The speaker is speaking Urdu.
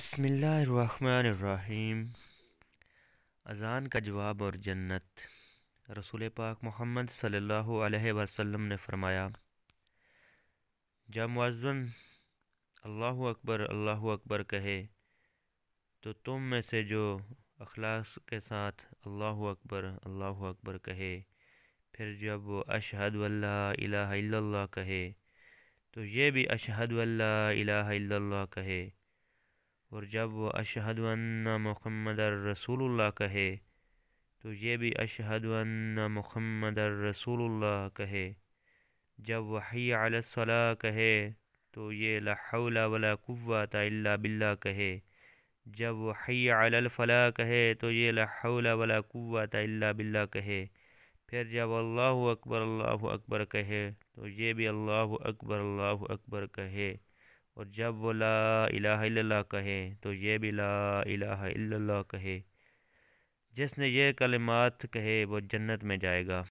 بسم اللہ الرحمن الرحیم اذان کا جواب اور جنت رسول پاک محمد صلی اللہ علیہ وسلم نے فرمایا جب معذن اللہ اکبر اللہ اکبر کہے تو تم میں سے جو اخلاص کے ساتھ اللہ اکبر اللہ اکبر کہے پھر جب وہ اشہد الہ الا اللہ کہے تو یہ بھی اشہد الہ الا اللہ کہے اور جب وہ اشہد ان محمد الرسول اللہ کہے تو یہ بھی اشہد ان محمد الرسول اللہ کہے جب وہ علی الصلاح کہے تو یہ لا حول ولا قوت الا باللہ کہے جب وہ علی الفلاح کہے تو یہ لا حول ولا قوت الا باللہ کہے پھر جب اللہ اکبر اللہ اکبر کہے تو یہ بھی اللہ اکبر اللہ اکبر کہے اور جب وہ لا الہ الا اللہ کہے تو یہ بھی لا الہ الا اللہ کہے جس نے یہ کلمات کہے وہ جنت میں جائے گا